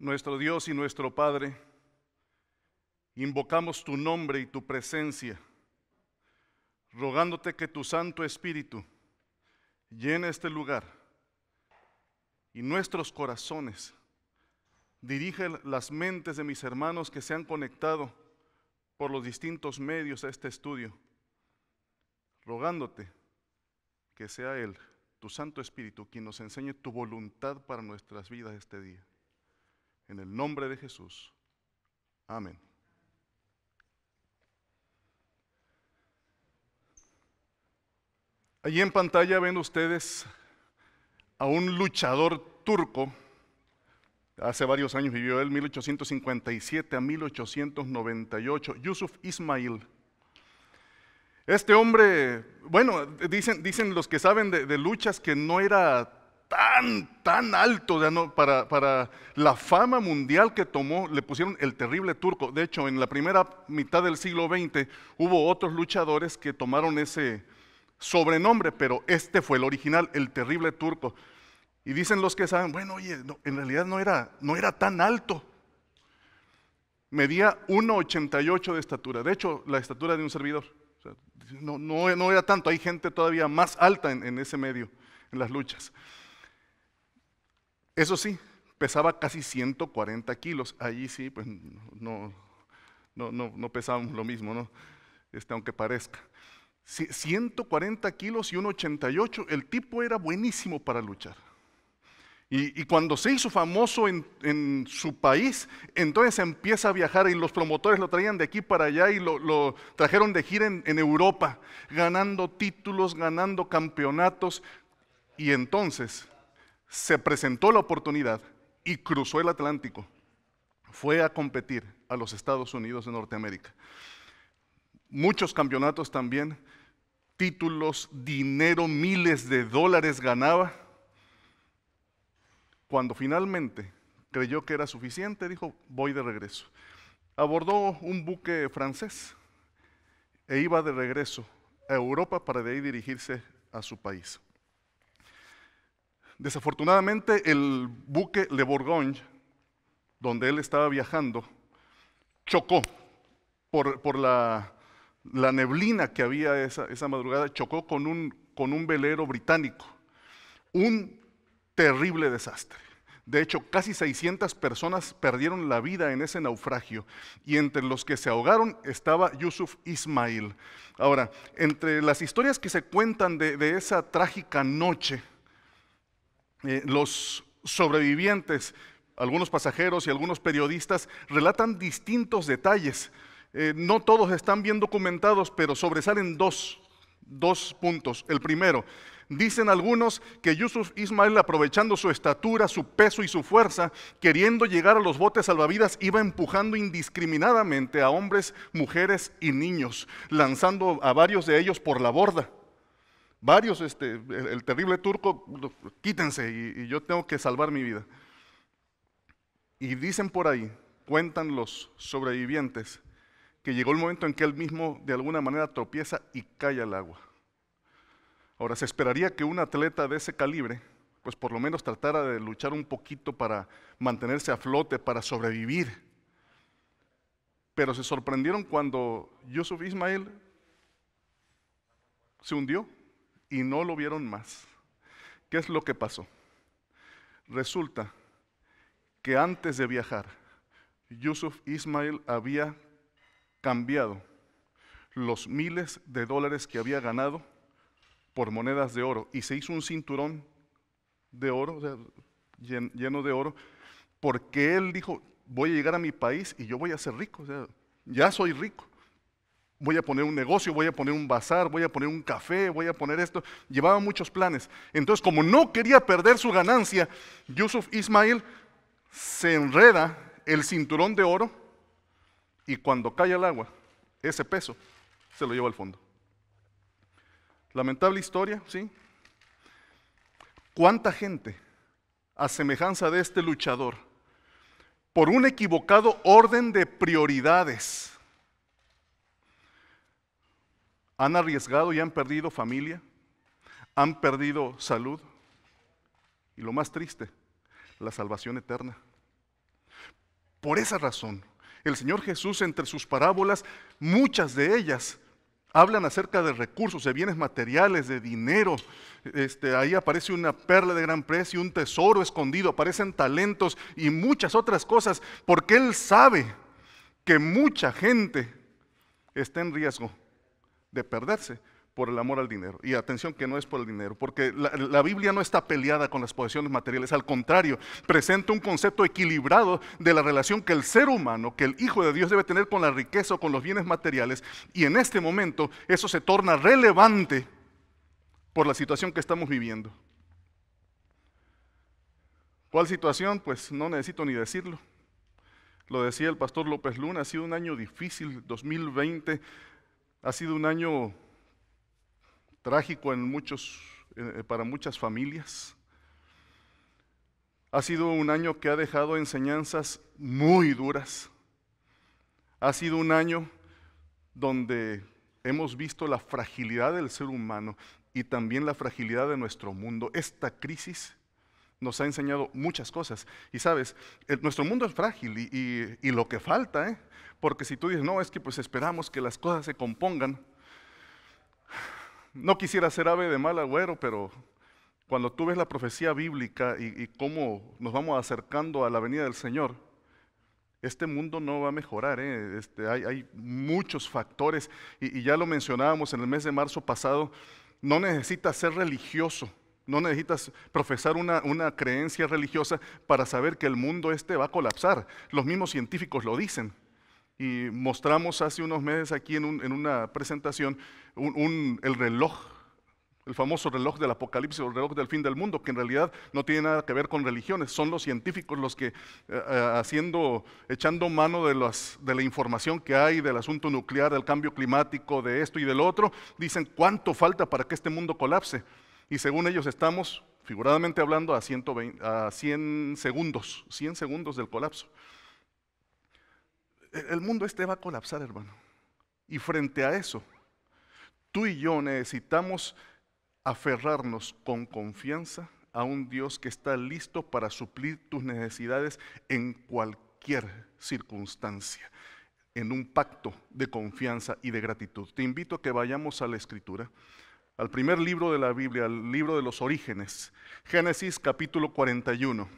nuestro Dios y nuestro Padre, invocamos tu nombre y tu presencia, rogándote que tu Santo Espíritu llene este lugar y nuestros corazones. Dirige las mentes de mis hermanos que se han conectado por los distintos medios a este estudio, rogándote que sea Él, tu Santo Espíritu, quien nos enseñe tu voluntad para nuestras vidas este día. En el nombre de Jesús. Amén. Allí en pantalla ven ustedes a un luchador turco. Hace varios años vivió él, 1857 a 1898, Yusuf Ismail. Este hombre, bueno, dicen, dicen los que saben de, de luchas que no era tan, tan alto para, la fama mundial que tomó, le pusieron el terrible turco. De hecho, en la primera mitad del siglo XX hubo otros luchadores que tomaron ese sobrenombre, pero este fue el original, el terrible turco. Y dicen los que saben, bueno, oye, en realidad no era, no era tan alto. Medía 1,88 de estatura. De hecho, la estatura de un servidor. no, no, era tanto. Hay gente todavía más alta en ese medio, en las luchas. Eso sí, pesaba casi 140 kilos. Allí sí, pues no, no, no, pesábamos lo mismo, Este, aunque parezca. 140 kilos y 1,88. El tipo era buenísimo para luchar. Y, cuando se hizo famoso en, su país, entonces empieza a viajar y los promotores lo traían de aquí para allá y lo, trajeron de gira en Europa, ganando títulos, ganando campeonatos. Y entonces se presentó la oportunidad y cruzó el Atlántico. Fue a competir a los Estados Unidos de Norteamérica. Muchos campeonatos también, títulos, dinero, miles de dólares ganaba. Cuando finalmente creyó que era suficiente, dijo, voy de regreso. Abordó un buque francés e iba de regreso a Europa para de ahí dirigirse a su país. Desafortunadamente el buque Le Bourgogne, donde él estaba viajando, chocó por, la, neblina que había esa, esa madrugada, chocó con un, con un velero británico. Un terrible desastre. De hecho, casi 600 personas perdieron la vida en ese naufragio y entre los que se ahogaron estaba Yusuf Ismail. Ahora, entre las historias que se cuentan de esa trágica noche, eh, los sobrevivientes, algunos pasajeros y algunos periodistas relatan distintos detalles. Eh, no todos están bien documentados, pero sobresalen dos, dos puntos. El primero, Dicen algunos que Yusuf Ismael, aprovechando su estatura, su peso y su fuerza, queriendo llegar a los botes salvavidas, iba empujando indiscriminadamente a hombres, mujeres y niños, lanzando a varios de ellos por la borda varios, este, el, terrible turco, quítense y, y, yo tengo que salvar mi vida. Y dicen por ahí, cuentan los sobrevivientes, que llegó el momento en que él mismo de alguna manera tropieza y cae al agua. Ahora, se esperaría que un atleta de ese calibre, pues por lo menos tratara de luchar un poquito para mantenerse a flote, para sobrevivir. Pero se sorprendieron cuando Yusuf Ismail se hundió y no lo vieron más. ¿Qué es lo que pasó? Resulta que antes de viajar, Yusuf Ismael había cambiado los miles de dólares que había ganado por monedas de oro y se hizo un cinturón de oro, lleno de oro, porque él dijo, voy a llegar a mi país y yo voy a ser rico, ya soy rico voy a poner un negocio, voy a poner un bazar, voy a poner un café, voy a poner esto. Llevaba muchos planes. Entonces, como no quería perder su ganancia, Yusuf Ismail se enreda el cinturón de oro y cuando cae al agua, ese peso se lo lleva al fondo. Lamentable historia, ¿sí? ¿Cuánta gente, a semejanza de este luchador, por un equivocado orden de prioridades, han arriesgado y han perdido familia, han perdido salud y lo más triste, la salvación eterna. Por esa razón, el Señor Jesús entre sus parábolas, muchas de ellas hablan acerca de recursos, de bienes materiales, de dinero. Este, ahí aparece una perla de gran precio, un tesoro escondido, aparecen talentos y muchas otras cosas, porque Él sabe que mucha gente está en riesgo de perderse por el amor al dinero. Y atención que no es por el dinero, porque la, Biblia no está peleada con las posesiones materiales, al contrario, presenta un concepto equilibrado de la relación que el ser humano, que el Hijo de Dios debe tener con la riqueza o con los bienes materiales, y en este momento eso se torna relevante por la situación que estamos viviendo. ¿Cuál situación? Pues no necesito ni decirlo. Lo decía el pastor López Luna, ha sido un año difícil, 2020 ha sido un año trágico eh, para muchas familias. Ha sido un año que ha dejado enseñanzas muy duras. Ha sido un año donde hemos visto la fragilidad del ser humano y también la fragilidad de nuestro mundo. Esta crisis nos ha enseñado muchas cosas. Y sabes, nuestro mundo es frágil y, lo que falta, ¿eh? porque si tú dices, no, es que pues esperamos que las cosas se compongan. No quisiera ser ave de mal agüero, pero cuando tú ves la profecía bíblica y, cómo nos vamos acercando a la venida del Señor, este mundo no va a mejorar. ¿eh? Este, hay, muchos factores y, y ya lo mencionábamos en el mes de marzo pasado. No necesitas ser religioso no necesitas profesar una, creencia religiosa para saber que el mundo este va a colapsar. Los mismos científicos lo dicen. Y mostramos hace unos meses aquí en, una presentación el reloj, el famoso reloj del apocalipsis el reloj del fin del mundo, que en realidad no tiene nada que ver con religiones. Son los científicos los que eh, eh, haciendo, echando mano de, de la información que hay del asunto nuclear, del cambio climático, de esto y del otro, dicen cuánto falta para que este mundo colapse y según ellos estamos, figuradamente hablando, a, 100 segundos, 100 segundos del colapso. E, el mundo este va a colapsar, hermano. Y frente a eso, tú y yo necesitamos aferrarnos con confianza a un Dios que está listo para suplir tus necesidades en cualquier circunstancia, en un pacto de confianza y de gratitud. Te invito a que vayamos a la escritura al primer libro de la Biblia, al libro de los orígenes, Génesis capítulo 41.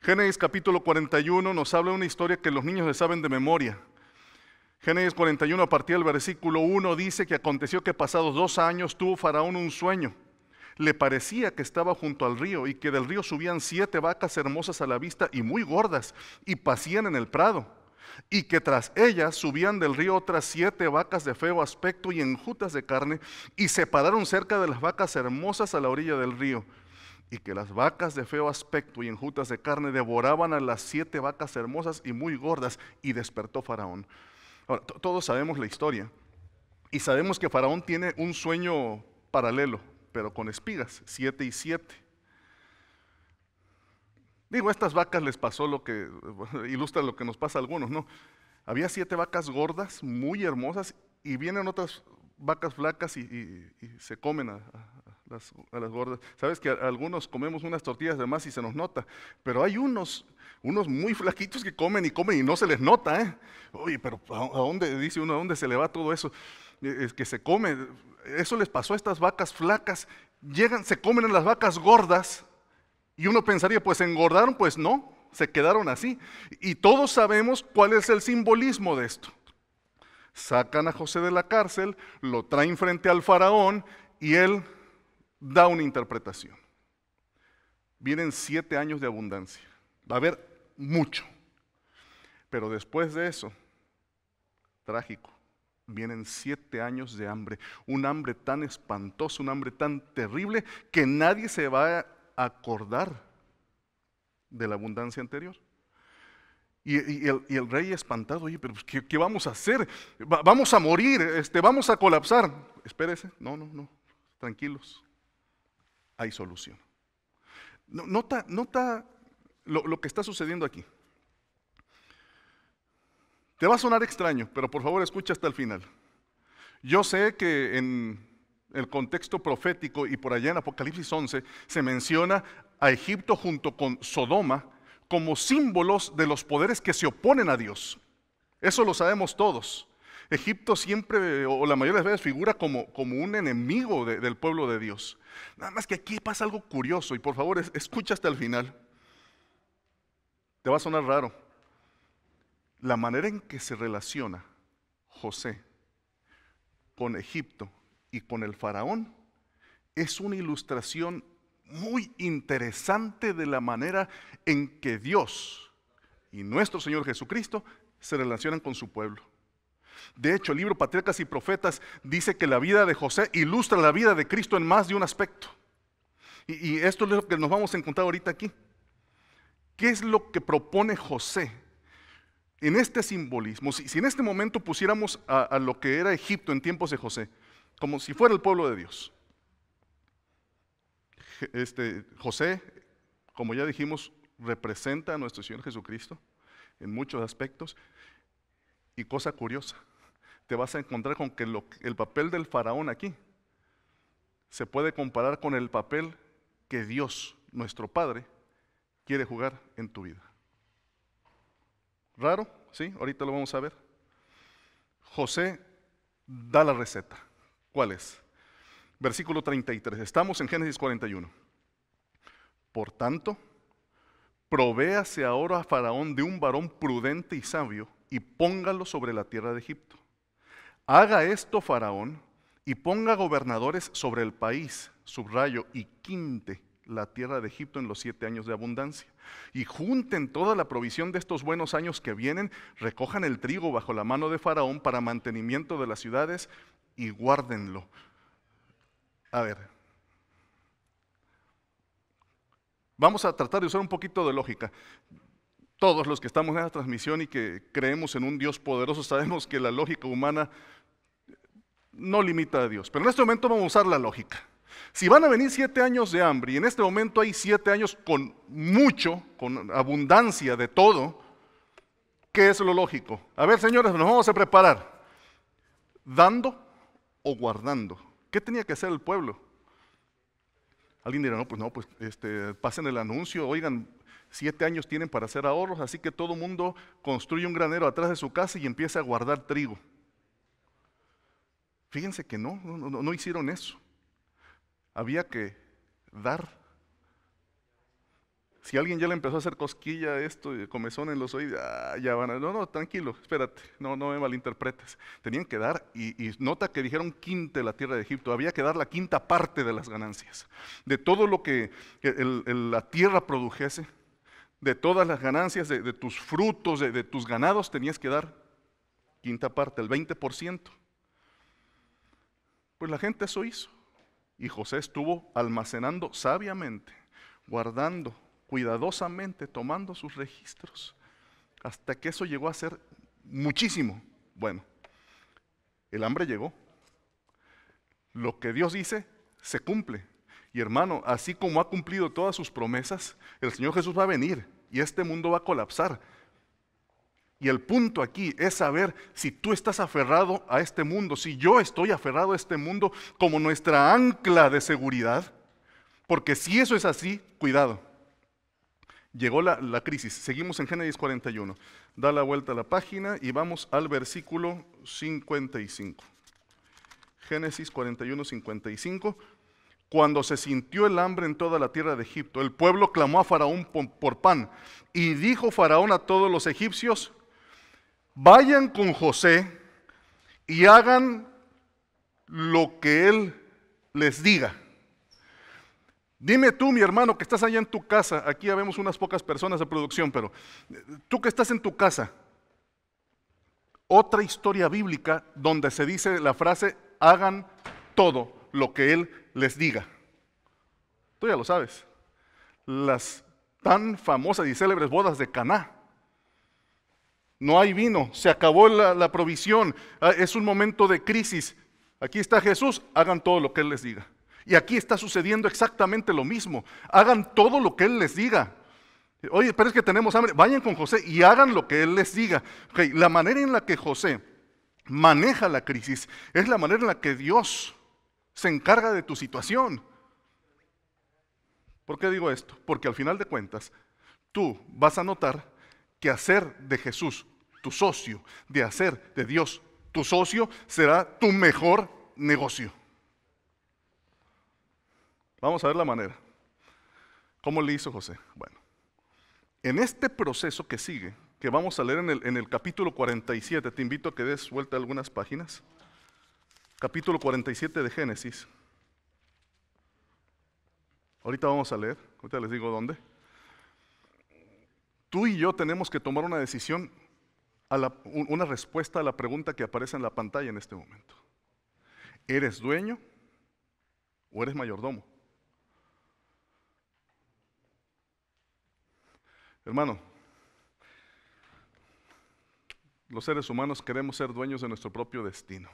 Génesis capítulo 41 nos habla de una historia que los niños le saben de memoria. Génesis 41 a partir del versículo 1 dice que aconteció que pasados dos años tuvo Faraón un sueño. Le parecía que estaba junto al río y que del río subían siete vacas hermosas a la vista y muy gordas y pasían en el prado y que tras ellas subían del río otras siete vacas de feo aspecto y enjutas de carne, y se pararon cerca de las vacas hermosas a la orilla del río, y que las vacas de feo aspecto y enjutas de carne devoraban a las siete vacas hermosas y muy gordas, y despertó Faraón. todos sabemos la historia, y sabemos que Faraón tiene un sueño paralelo, pero con espigas, siete y siete. Digo, a estas vacas les pasó lo que ilustra lo que nos pasa a algunos, ¿no? Había siete vacas gordas, muy hermosas, y vienen otras vacas flacas y, se comen a, las, gordas. Sabes que algunos comemos unas tortillas de más y se nos nota, pero hay unos, unos muy flaquitos que comen y comen y no se les nota, ¿eh? Oye, pero ¿a, dónde, dice uno, a dónde se le va todo eso? Eh, es que se come. Eso les pasó a estas vacas flacas. Llegan, se comen a las vacas gordas y uno pensaría, pues engordaron, pues no, se quedaron así. Y todos sabemos cuál es el simbolismo de esto. Sacan a José de la cárcel, lo traen frente al faraón y él da una interpretación. Vienen siete años de abundancia. Va a haber mucho. Pero después de eso, trágico, vienen siete años de hambre. Un hambre tan espantoso, un hambre tan terrible que nadie se va a acordar de la abundancia anterior. Y, el, rey espantado, oye, pero pues, ¿qué, vamos a hacer? vamos a morir, este, vamos a colapsar. Espérese, no, no, no, tranquilos, hay solución. Nota, nota lo, lo que está sucediendo aquí. Te va a sonar extraño, pero por favor escucha hasta el final. Yo sé que en el contexto profético y por allá en Apocalipsis 11 se menciona a Egipto junto con Sodoma como símbolos de los poderes que se oponen a Dios. Eso lo sabemos todos. Egipto siempre, o la mayoría de las veces, figura como, un enemigo del pueblo de Dios. Nada más que aquí pasa algo curioso, y por favor, escucha hasta el final. Te va a sonar raro. La manera en que se relaciona José con Egipto y con el faraón es una ilustración muy interesante de la manera en que Dios y nuestro Señor Jesucristo se relacionan con su pueblo. De hecho, el libro Patriarcas y Profetas dice que la vida de José ilustra la vida de Cristo en más de un aspecto. Y, esto es lo que nos vamos a encontrar ahorita aquí. ¿Qué es lo que propone José en este simbolismo? Si, en este momento pusiéramos a lo que era Egipto en tiempos de José, como si fuera el pueblo de Dios. Este, José, como ya dijimos, representa a nuestro Señor Jesucristo en muchos aspectos. Y cosa curiosa, te vas a encontrar con que el papel del faraón aquí se puede comparar con el papel que Dios, nuestro Padre, quiere jugar en tu vida. Raro, ¿sí? Ahorita lo vamos a ver. José da la receta. ¿Cuál es? Versículo 33. Estamos en Génesis 41. Por tanto, provéase ahora a Faraón de un varón prudente y sabio y póngalo sobre la tierra de Egipto. Haga esto Faraón y ponga gobernadores sobre el país, subrayo, y quinte la tierra de Egipto en los siete años de abundancia. Y junten toda la provisión de estos buenos años que vienen, recojan el trigo bajo la mano de Faraón para mantenimiento de las ciudades y guárdenlo. A ver, vamos a tratar de usar un poquito de lógica. Todos los que estamos en esta transmisión y que creemos en un Dios poderoso sabemos que la lógica humana no limita a Dios. Pero en este momento vamos a usar la lógica. Si van a venir siete años de hambre y en este momento hay siete años con mucho, con abundancia de todo, ¿qué es lo lógico? A ver, señores, nos vamos a preparar dando o guardando. ¿Qué tenía que hacer el pueblo? Alguien dirá, no, pues no, pues este, pasen el anuncio, oigan, siete años tienen para hacer ahorros, así que todo mundo construye un granero atrás de su casa y empieza a guardar trigo. Fíjense que no, no hicieron eso. Había que dar si alguien ya le empezó a hacer cosquilla esto esto, comezón en los oídos, ah, ya van a, no, no, tranquilo, espérate, no, no me malinterpretes. Tenían que dar, y, nota que dijeron quinta la tierra de Egipto, había que dar la quinta parte de las ganancias. De todo lo que la tierra produjese, de todas las ganancias, de, tus frutos, de, de tus ganados, tenías que dar quinta parte, el 20%. Pues la gente eso hizo. Y José estuvo almacenando sabiamente, guardando, cuidadosamente tomando sus registros, hasta que eso llegó a ser muchísimo. Bueno, el hambre llegó. Lo que Dios dice se cumple. Y hermano, así como ha cumplido todas sus promesas, el Señor Jesús va a venir y este mundo va a colapsar. Y el punto aquí es saber si tú estás aferrado a este mundo, si yo estoy aferrado a este mundo como nuestra ancla de seguridad, porque si eso es así, cuidado. Llegó la, crisis. Seguimos en Génesis 41. Da la vuelta a la página y vamos al versículo 55. Génesis 41, 55. Cuando se sintió el hambre en toda la tierra de Egipto, el pueblo clamó a Faraón por pan. Y dijo Faraón a todos los egipcios, vayan con José y hagan lo que él les diga. Dime tú, mi hermano, que estás allá en tu casa, aquí ya vemos unas pocas personas de producción, pero eh, tú que estás en tu casa, otra historia bíblica donde se dice la frase, hagan todo lo que Él les diga. Tú ya lo sabes. Las tan famosas y célebres bodas de Caná. No hay vino, se acabó la, la provisión, ah, es un momento de crisis. Aquí está Jesús, hagan todo lo que Él les diga. Y aquí está sucediendo exactamente lo mismo. Hagan todo lo que Él les diga. Oye, pero es que tenemos hambre. Vayan con José y hagan lo que Él les diga. la manera en la que José maneja la crisis es la manera en la que Dios se encarga de tu situación. ¿Por qué digo esto? Porque al final de cuentas, tú vas a notar que hacer de Jesús tu socio, de hacer de Dios tu socio, será tu mejor negocio. Vamos a ver la manera. ¿Cómo le hizo José? Bueno, en este proceso que sigue, que vamos a leer en el, capítulo 47, te invito a que des vuelta algunas páginas. Capítulo 47 de Génesis. Ahorita vamos a leer, ahorita les digo dónde. Tú y yo tenemos que tomar una decisión, una respuesta a la pregunta que aparece en la pantalla en este momento. ¿Eres dueño o eres mayordomo? Hermano, los seres humanos queremos ser dueños de nuestro propio destino.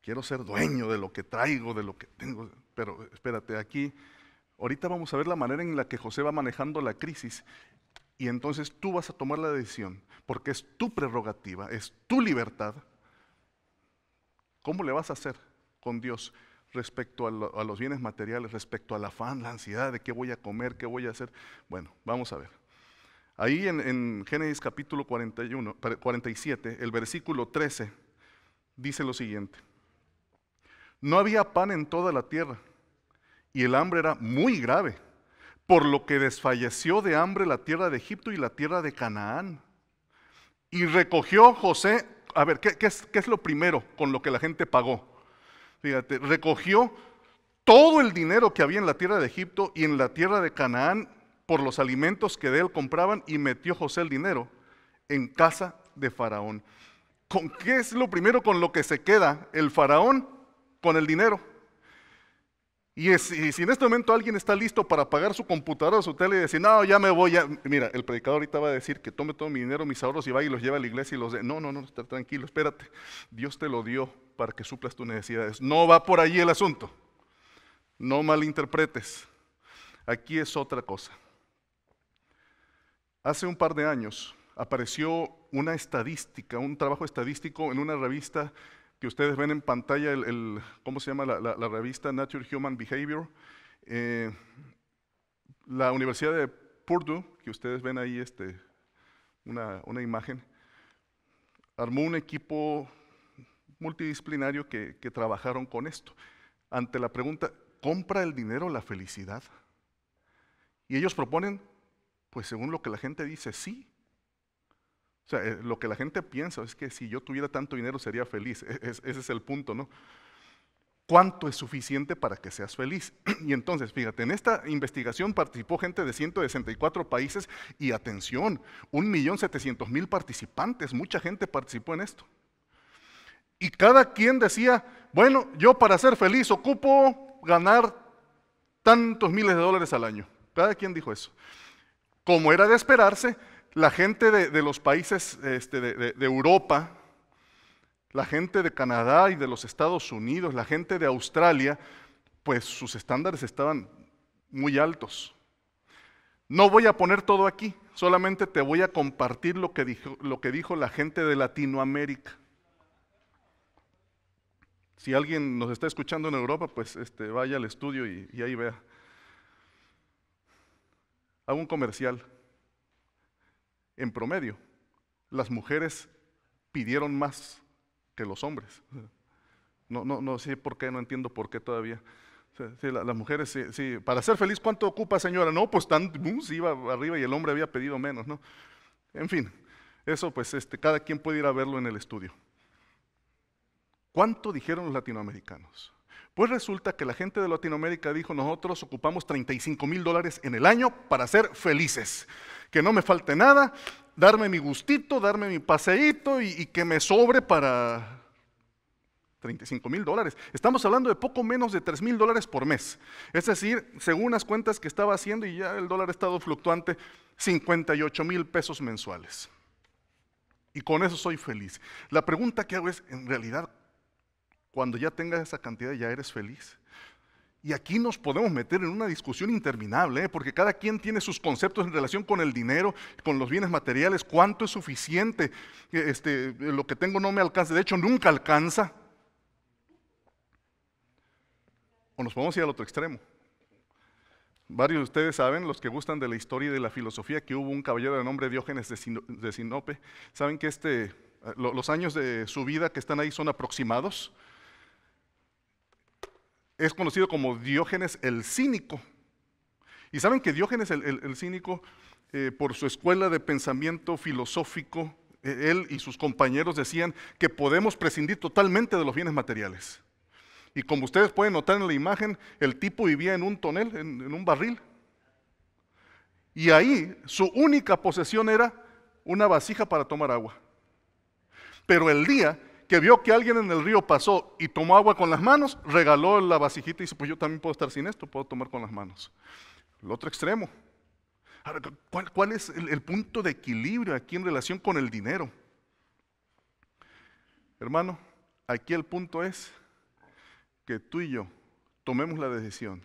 Quiero ser dueño de lo que traigo, de lo que tengo. Pero espérate, aquí, ahorita vamos a ver la manera en la que José va manejando la crisis y entonces tú vas a tomar la decisión, porque es tu prerrogativa, es tu libertad. ¿Cómo le vas a hacer con Dios? respecto a, los bienes materiales, respecto al afán, la ansiedad de qué voy a comer, qué voy a hacer. Bueno, vamos a ver. Ahí en, Génesis capítulo 41, 47, el versículo 13, dice lo siguiente. No había pan en toda la tierra y el hambre era muy grave, por lo que desfalleció de hambre la tierra de Egipto y la tierra de Canaán. Y recogió José, a ver, qué es lo primero con lo que la gente pagó? fíjate, recogió todo el dinero que había en la tierra de Egipto y en la tierra de Canaán por los alimentos que de él compraban y metió José el dinero en casa de Faraón. ¿Con qué es lo primero con lo que se queda el Faraón? Con el dinero. Y, si en este momento alguien está listo para pagar su computadora su tele y decir, no, ya me voy, ya. mira, el predicador ahorita va a decir que tome todo mi dinero, mis ahorros y va y los lleva a la iglesia y los de, no, no, no, está tranquilo, espérate, Dios te lo dio para que suplas tus necesidades. No va por ahí el asunto, no malinterpretes. Aquí es otra cosa. Hace un par de años apareció una estadística, un trabajo estadístico en una revista que ustedes ven en pantalla, el, ¿cómo se llama? La, revista Nature Human Behavior. Eh, la Universidad de Purdue, que ustedes ven ahí este, una, imagen, armó un equipo multidisciplinario que, que trabajaron con esto. Ante la pregunta, ¿compra el dinero la felicidad? Y ellos proponen, pues según lo que la gente dice, sí. O sea, eh, lo que la gente piensa es que si yo tuviera tanto dinero sería feliz. E-, ese es el punto, ¿no? ¿Cuánto es suficiente para que seas feliz? Y entonces, fíjate, en esta investigación participó gente de 164 países y atención, 1.700.000 participantes, mucha gente participó en esto. Y cada quien decía, bueno, yo para ser feliz ocupo ganar tantos miles de dólares al año. Cada quien dijo eso. Como era de esperarse, la gente de, los países este, de, Europa, la gente de Canadá y de los Estados Unidos, la gente de Australia, pues sus estándares estaban muy altos. No voy a poner todo aquí, solamente te voy a compartir lo que dijo, lo que dijo la gente de Latinoamérica. Si alguien nos está escuchando en Europa, pues este, vaya al estudio y, y ahí vea. Hago un comercial en promedio, las mujeres pidieron más que los hombres. No, no, no sé por qué, no entiendo por qué todavía. las mujeres, sí, Para ser feliz, ¿cuánto ocupa, señora? No, pues tan, se iba arriba y el hombre había pedido menos, ¿no? En fin, eso pues este, cada quien puede ir a verlo en el estudio. ¿Cuánto dijeron los latinoamericanos? Pues resulta que la gente de Latinoamérica dijo, nosotros ocupamos 35 mil dólares en el año para ser felices que no me falte nada, darme mi gustito, darme mi paseíto y, que me sobre para 35 mil dólares. Estamos hablando de poco menos de 3 mil dólares por mes. Es decir, según las cuentas que estaba haciendo y ya el dólar ha estado fluctuante, 58 mil pesos mensuales. Y con eso soy feliz. La pregunta que hago es, en realidad, cuando ya tengas esa cantidad, ¿ya eres feliz? Y aquí nos podemos meter en una discusión interminable, ¿eh? porque cada quien tiene sus conceptos en relación con el dinero, con los bienes materiales, cuánto es suficiente, eh, este, lo que tengo no me alcanza, de hecho nunca alcanza. O nos podemos ir al otro extremo. Varios de ustedes saben, los que gustan de la historia y de la filosofía, que hubo un caballero de nombre Diógenes de Sinope, saben que este, eh, los años de su vida que están ahí son aproximados, es conocido como Diógenes el Cínico. Y saben que Diógenes el, Cínico, eh, por su escuela de pensamiento filosófico, e, él y sus compañeros decían que podemos prescindir totalmente de los bienes materiales. Y como ustedes pueden notar en la imagen, el tipo vivía en un tonel, en un barril. Y ahí su única posesión era una vasija para tomar agua. Pero el día que vio que alguien en el río pasó y tomó agua con las manos, regaló la vasijita y dice, pues yo también puedo estar sin esto, puedo tomar con las manos. El otro extremo. Ahora, ¿cuál, es el, punto de equilibrio aquí en relación con el dinero? Hermano, aquí el punto es que tú y yo tomemos la decisión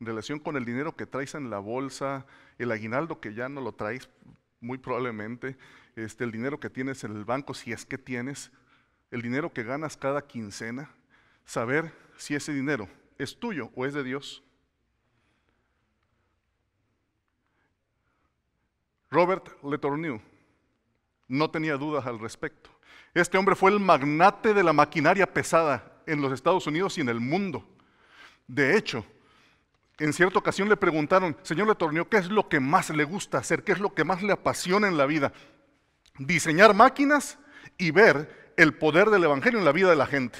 en relación con el dinero que traes en la bolsa, el aguinaldo que ya no lo traes muy probablemente, este, el dinero que tienes en el banco, si es que tienes, el dinero que ganas cada quincena, saber si ese dinero es tuyo o es de Dios. Robert Letourneau no tenía dudas al respecto. Este hombre fue el magnate de la maquinaria pesada en los Estados Unidos y en el mundo. De hecho, en cierta ocasión le preguntaron, señor Letourneau, ¿qué es lo que más le gusta hacer? ¿Qué es lo que más le apasiona en la vida? Diseñar máquinas y ver el poder del Evangelio en la vida de la gente.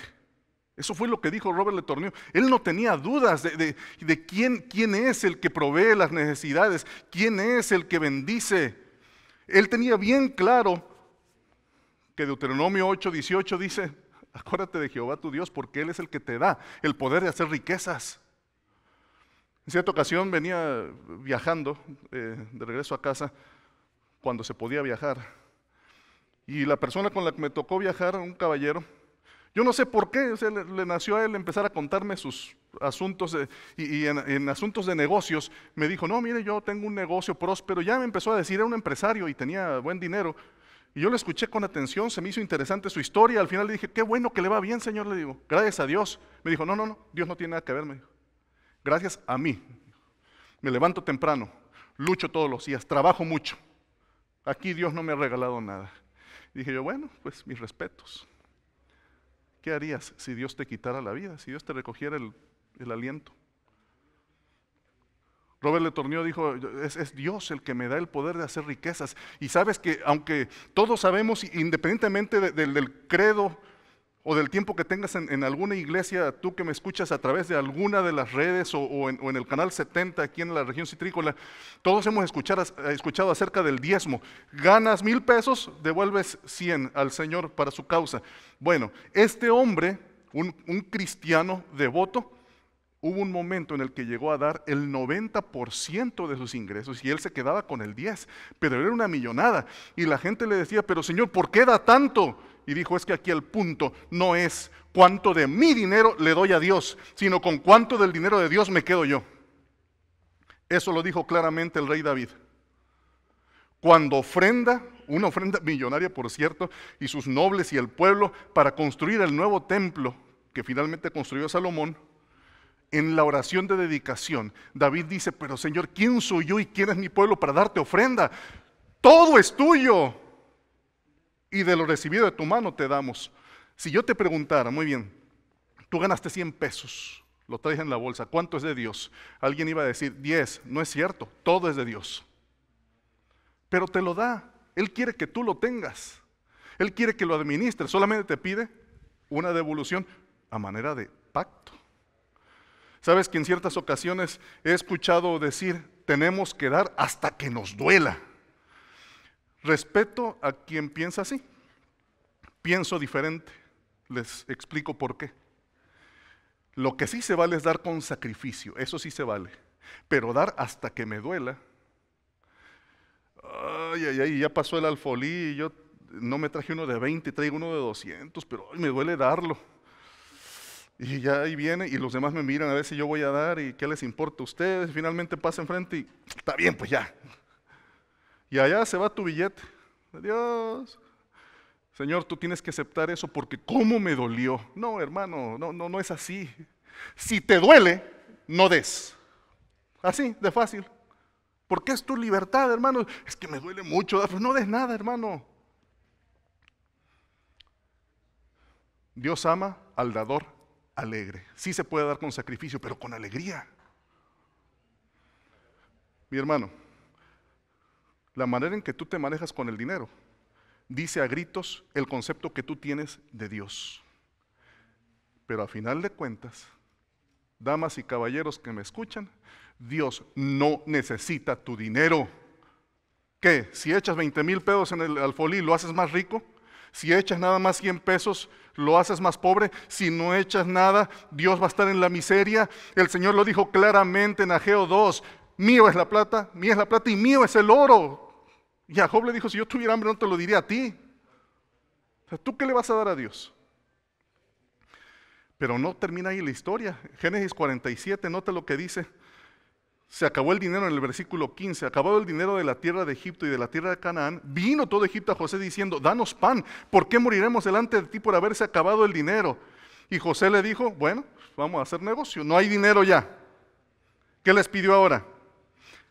Eso fue lo que dijo Robert Letornio. Él no tenía dudas de, quién, es el que provee las necesidades, quién es el que bendice. Él tenía bien claro que Deuteronomio 8, 18 dice, acuérdate de Jehová tu Dios porque Él es el que te da el poder de hacer riquezas. En cierta ocasión venía viajando eh, de regreso a casa cuando se podía viajar y la persona con la que me tocó viajar, un caballero, yo no sé por qué, le, nació a él empezar a contarme sus asuntos y, en, asuntos de negocios me dijo, no, mire, yo tengo un negocio próspero, ya me empezó a decir, era un empresario y tenía buen dinero. Y yo le escuché con atención, se me hizo interesante su historia, al final le dije, qué bueno que le va bien, señor, le digo, gracias a Dios. Me dijo, no, no, no, Dios no tiene nada que ver, gracias a mí. Me levanto temprano, lucho todos los días, trabajo mucho. Aquí Dios no me ha regalado nada dije yo, bueno, pues mis respetos. ¿Qué harías si Dios te quitara la vida, si Dios te recogiera el, aliento? Robert Le Tornio dijo, es, Dios el que me da el poder de hacer riquezas. Y sabes que aunque todos sabemos, independientemente del credo o del tiempo que tengas en, alguna iglesia, tú que me escuchas a través de alguna de las redes o, en, el canal 70 aquí en la región citrícola, todos hemos escuchado, acerca del diezmo. Ganas mil pesos, devuelves cien al Señor para su causa. Bueno, este hombre, un, cristiano devoto, hubo un momento en el que llegó a dar el 90% de sus ingresos y él se quedaba con el 10, pero era una millonada. Y la gente le decía, pero Señor, ¿por qué da tanto? Y dijo, es que aquí el punto no es cuánto de mi dinero le doy a Dios, sino con cuánto del dinero de Dios me quedo yo. Eso lo dijo claramente el rey David. Cuando ofrenda, una ofrenda millonaria por cierto, y sus nobles y el pueblo para construir el nuevo templo que finalmente construyó Salomón, en la oración de dedicación, David dice, pero Señor, ¿quién soy yo y quién es mi pueblo para darte ofrenda? Todo es tuyo y de lo recibido de tu mano te damos. Si yo te preguntara, muy bien, tú ganaste 100 pesos, lo traes en la bolsa, ¿cuánto es de Dios? Alguien iba a decir, 10, no es cierto, todo es de Dios. Pero te lo da, Él quiere que tú lo tengas, Él quiere que lo administres, solamente te pide una devolución a manera de pacto. Sabes que en ciertas ocasiones he escuchado decir, tenemos que dar hasta que nos duela. Respeto a quien piensa así. Pienso diferente. Les explico por qué. Lo que sí se vale es dar con sacrificio, eso sí se vale. Pero dar hasta que me duela. Ay, ay, ay, ya pasó el alfolí y yo no me traje uno de 20, traigo uno de 200, pero ay, me duele darlo. Y ya ahí viene y los demás me miran a ver si yo voy a dar y qué les importa a ustedes. Finalmente pasa enfrente y está bien, pues ya, y allá se va tu billete. Adiós. Señor, tú tienes que aceptar eso porque cómo me dolió. No, hermano, no, no, no es así. Si te duele, no des. Así, de fácil. Porque es tu libertad, hermano. Es que me duele mucho. Ah, pues no des nada, hermano. Dios ama al dador alegre. Sí se puede dar con sacrificio, pero con alegría. Mi hermano, la manera en que tú te manejas con el dinero dice a gritos el concepto que tú tienes de Dios. Pero a final de cuentas, damas y caballeros que me escuchan, Dios no necesita tu dinero. ¿Qué? Si echas 20 mil pesos en el alfolí, ¿lo haces más rico? Si echas nada más 100 pesos, lo haces más pobre. Si no echas nada, Dios va a estar en la miseria. El Señor lo dijo claramente en Ageo 2. Mío es la plata, mío es la plata y mío es el oro. Y a Job le dijo, si yo tuviera hambre no te lo diría a ti. sea, ¿Tú qué le vas a dar a Dios? Pero no termina ahí la historia. Génesis 47, nota lo que dice. Se acabó el dinero en el versículo 15, acabado el dinero de la tierra de Egipto y de la tierra de Canaán, vino todo Egipto a José diciendo, danos pan, ¿por qué moriremos delante de ti por haberse acabado el dinero? Y José le dijo, bueno, pues, vamos a hacer negocio, no hay dinero ya. ¿Qué les pidió ahora?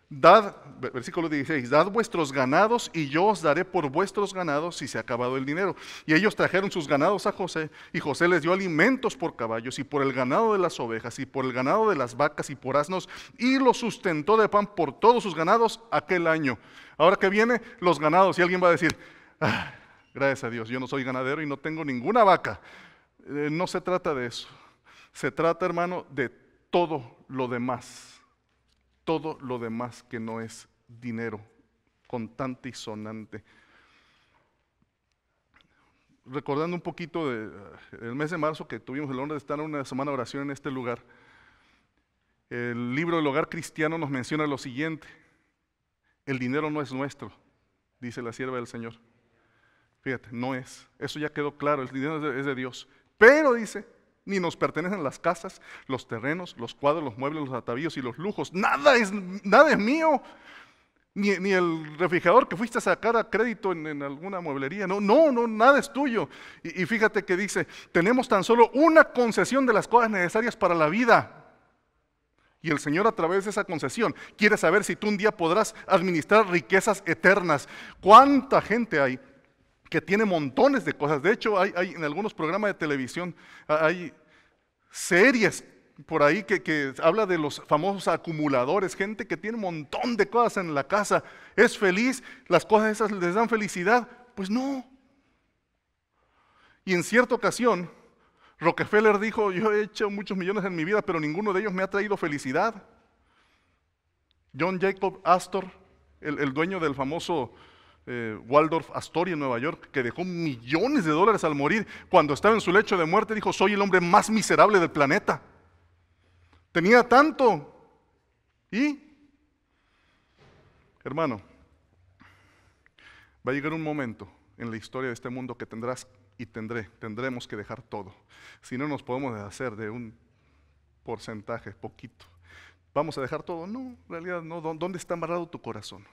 Dad, versículo 16, dad vuestros ganados y yo os daré por vuestros ganados si se ha acabado el dinero. Y ellos trajeron sus ganados a José y José les dio alimentos por caballos y por el ganado de las ovejas y por el ganado de las vacas y por asnos y los sustentó de pan por todos sus ganados aquel año. Ahora que viene los ganados y alguien va a decir, ah, gracias a Dios, yo no soy ganadero y no tengo ninguna vaca. Eh, no se trata de eso. Se trata, hermano, de todo lo demás todo lo demás que no es dinero, contante y sonante. Recordando un poquito del eh, mes de marzo que tuvimos el honor de estar en una semana de oración en este lugar, el libro del Hogar Cristiano nos menciona lo siguiente, el dinero no es nuestro, dice la sierva del Señor. Fíjate, no es, eso ya quedó claro, el dinero es de Dios. Pero dice, ni nos pertenecen las casas, los terrenos, los cuadros, los muebles, los atavíos y los lujos. Nada es, nada es mío. Ni, ni, el refrigerador que fuiste a sacar a crédito en, alguna mueblería. No, no, no, nada es tuyo. Y, y, fíjate que dice, tenemos tan solo una concesión de las cosas necesarias para la vida. Y el Señor a través de esa concesión quiere saber si tú un día podrás administrar riquezas eternas. ¿Cuánta gente hay que tiene montones de cosas. De hecho, hay, en algunos programas de televisión, hay series por ahí que, habla de los famosos acumuladores, gente que tiene un montón de cosas en la casa, es feliz, las cosas esas les dan felicidad. Pues no. Y en cierta ocasión, Rockefeller dijo, yo he hecho muchos millones en mi vida, pero ninguno de ellos me ha traído felicidad. John Jacob Astor, el, el dueño del famoso eh, Waldorf Astoria en Nueva York, que dejó millones de dólares al morir, cuando estaba en su lecho de muerte dijo, soy el hombre más miserable del planeta. Tenía tanto. ¿Y? Hermano, va a llegar un momento en la historia de este mundo que tendrás y tendré, tendremos que dejar todo. Si no nos podemos deshacer de un porcentaje poquito. ¿Vamos a dejar todo? No, en realidad no. ¿Dónde está amarrado tu corazón?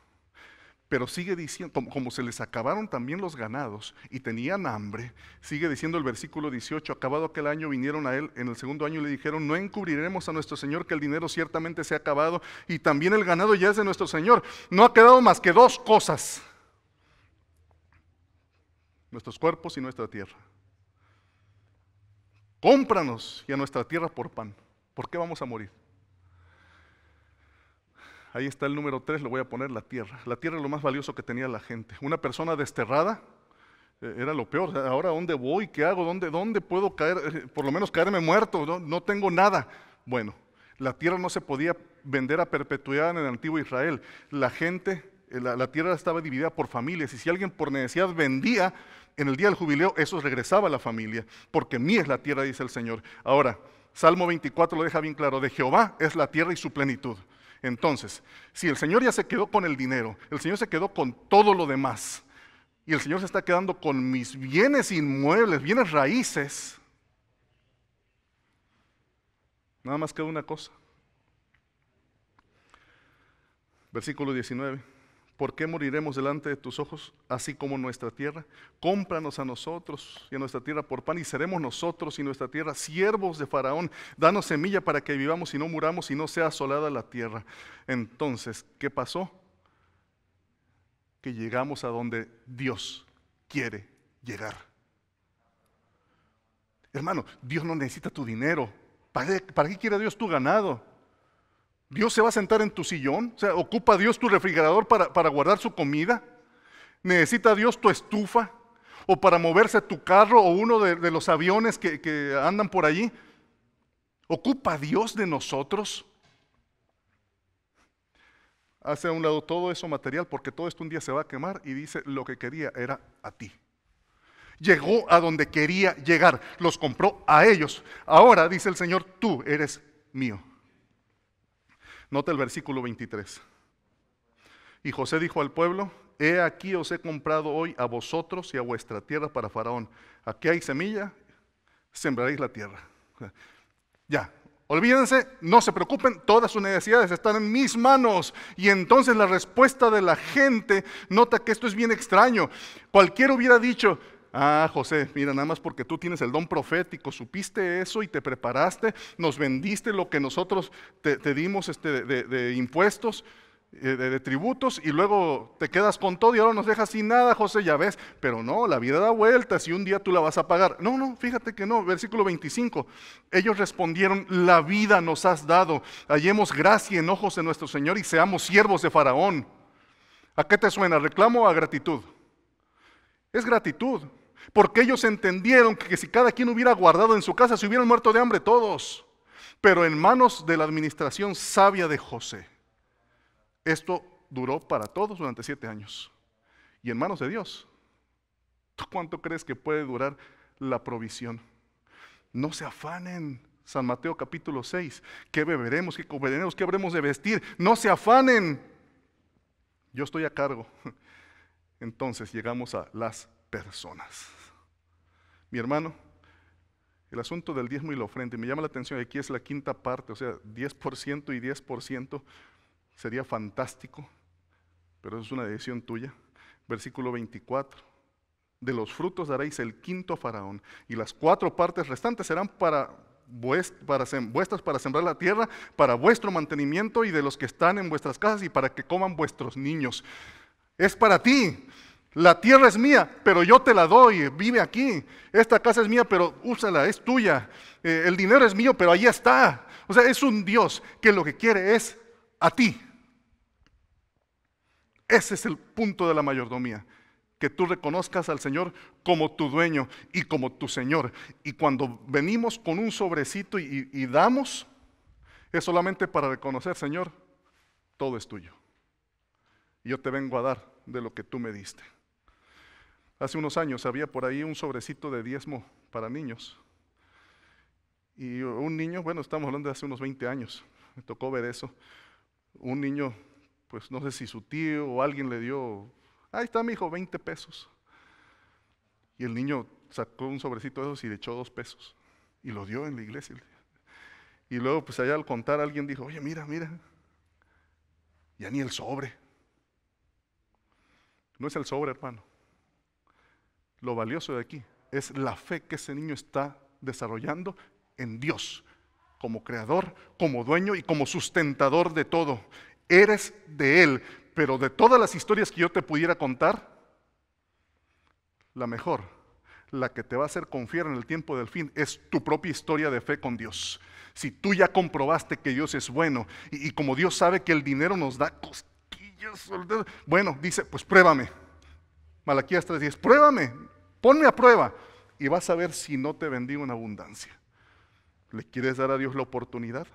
Pero sigue diciendo, como, se les acabaron también los ganados y tenían hambre, sigue diciendo el versículo 18, acabado aquel año vinieron a él en el segundo año le dijeron, no encubriremos a nuestro Señor que el dinero ciertamente se ha acabado y también el ganado ya es de nuestro Señor. No ha quedado más que dos cosas, nuestros cuerpos y nuestra tierra. Cómpranos y a nuestra tierra por pan, ¿por qué vamos a morir. Ahí está el número tres, lo voy a poner, la tierra. La tierra es lo más valioso que tenía la gente. Una persona desterrada eh, era lo peor. Ahora, ¿dónde voy? ¿Qué hago? ¿Dónde, dónde puedo caer? Eh, por lo menos caerme muerto. No, tengo nada. Bueno, la tierra no se podía vender a perpetuidad en el antiguo Israel. La gente, eh, la, tierra estaba dividida por familias. Y si alguien por necesidad vendía en el día del jubileo, eso regresaba a la familia. Porque mía es la tierra, dice el Señor. Ahora, Salmo 24 lo deja bien claro, de Jehová es la tierra y su plenitud. Entonces, si el Señor ya se quedó con el dinero, el Señor se quedó con todo lo demás, y el Señor se está quedando con mis bienes inmuebles, bienes raíces, nada más queda una cosa. Versículo 19. ¿Por qué moriremos delante de tus ojos, así como nuestra tierra? Cómpranos a nosotros y a nuestra tierra por pan, y seremos nosotros y nuestra tierra siervos de Faraón. Danos semilla para que vivamos y no muramos y no sea asolada la tierra. Entonces, ¿qué pasó? Que llegamos a donde Dios quiere llegar. Hermano, Dios no necesita tu dinero. ¿Para qué, para qué quiere Dios tu ganado? Dios se va a sentar en tu sillón. O sea, ocupa Dios tu refrigerador para, guardar su comida. Necesita Dios tu estufa o para moverse tu carro o uno de, los aviones que, que andan por allí. ¿Ocupa Dios de nosotros? Hace a un lado todo eso material porque todo esto un día se va a quemar y dice lo que quería era a ti. Llegó a donde quería llegar, los compró a ellos. Ahora dice el Señor, tú eres mío. Nota el versículo 23. Y José dijo al pueblo, he aquí os he comprado hoy a vosotros y a vuestra tierra para Faraón. Aquí hay semilla, sembraréis la tierra. Ya, olvídense, no se preocupen, todas sus necesidades están en mis manos. Y entonces la respuesta de la gente, nota que esto es bien extraño. Cualquiera hubiera dicho, Ah, José, mira, nada más porque tú tienes el don profético, supiste eso y te preparaste, nos vendiste lo que nosotros te, dimos este, de, impuestos, eh, de, tributos, y luego te quedas con todo y ahora nos dejas sin nada, José, ya ves. Pero no, la vida da vueltas y un día tú la vas a pagar. No, no, fíjate que no. Versículo 25. Ellos respondieron, la vida nos has dado, hallemos gracia en ojos de nuestro Señor y seamos siervos de Faraón. ¿A qué te suena? ¿Reclamo o a gratitud? Es gratitud. Porque ellos entendieron que si cada quien hubiera guardado en su casa, se hubieran muerto de hambre todos. Pero en manos de la administración sabia de José. Esto duró para todos durante siete años. Y en manos de Dios. ¿Tú cuánto crees que puede durar la provisión? No se afanen. San Mateo capítulo 6. ¿Qué beberemos? ¿Qué comeremos? ¿Qué habremos de vestir? No se afanen. Yo estoy a cargo. Entonces llegamos a las personas. Mi hermano, el asunto del diezmo y la ofrenda, y me llama la atención, aquí es la quinta parte, o sea, 10% y 10% sería fantástico, pero es una decisión tuya. Versículo 24. De los frutos daréis el quinto faraón, y las cuatro partes restantes serán para para, vuestras para sembrar la tierra, para vuestro mantenimiento y de los que están en vuestras casas y para que coman vuestros niños. Es para ti. La tierra es mía, pero yo te la doy, vive aquí. Esta casa es mía, pero úsala, es tuya. Eh, el dinero es mío, pero ahí está. O sea, es un Dios que lo que quiere es a ti. Ese es el punto de la mayordomía, que tú reconozcas al Señor como tu dueño y como tu Señor. Y cuando venimos con un sobrecito y damos, es solamente para reconocer, Señor, todo es tuyo. Yo te vengo a dar de lo que tú me diste. Hace unos años había por ahí un sobrecito de diezmo para niños. Y un niño, bueno, estamos hablando de hace unos 20 años, me tocó ver eso. Un niño, pues no sé si su tío o alguien le dio, ahí está mi hijo, 20 pesos. Y el niño sacó un sobrecito de esos y le echó dos pesos. Y lo dio en la iglesia. Y luego, pues allá al contar, alguien dijo, oye, mira, mira, ya ni el sobre. No es el sobre, hermano. Lo valioso de aquí es la fe que ese niño está desarrollando en Dios, como creador, como dueño y como sustentador de todo. Eres de Él, pero de todas las historias que yo te pudiera contar, la mejor, la que te va a hacer confiar en el tiempo del fin, es tu propia historia de fe con Dios. Si tú ya comprobaste que Dios es bueno y, como Dios sabe que el dinero nos da cosquillas, bueno, dice, pues pruébame. Malaquías 3:10, pruébame, Ponme a prueba y vas a ver si no te bendigo en abundancia. ¿Le quieres dar a Dios la oportunidad?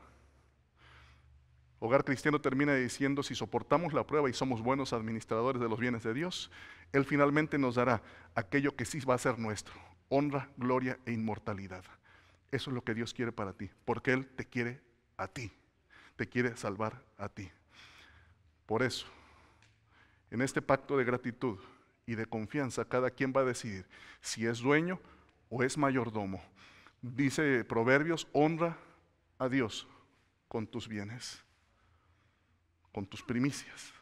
Hogar Cristiano termina diciendo, si soportamos la prueba y somos buenos administradores de los bienes de Dios, Él finalmente nos dará aquello que sí va a ser nuestro, honra, gloria e inmortalidad. Eso es lo que Dios quiere para ti, porque Él te quiere a ti, te quiere salvar a ti. Por eso, en este pacto de gratitud, y de confianza, cada quien va a decidir si es dueño o es mayordomo. Dice Proverbios, honra a Dios con tus bienes, con tus primicias,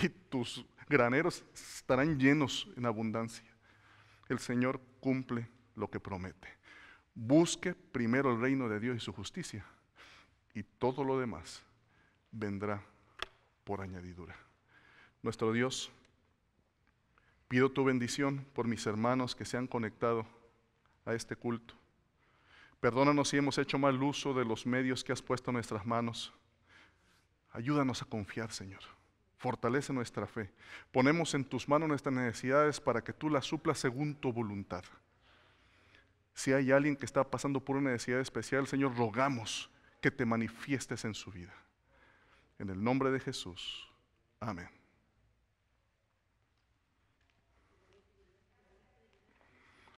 y tus graneros estarán llenos en abundancia. El Señor cumple lo que promete. Busque primero el reino de Dios y su justicia, y todo lo demás vendrá por añadidura. Nuestro Dios Pido tu bendición por mis hermanos que se han conectado a este culto. Perdónanos si hemos hecho mal uso de los medios que has puesto en nuestras manos. Ayúdanos a confiar, Señor. Fortalece nuestra fe. Ponemos en tus manos nuestras necesidades para que tú las suplas según tu voluntad. Si hay alguien que está pasando por una necesidad especial, Señor, rogamos que te manifiestes en su vida. En el nombre de Jesús. Amén.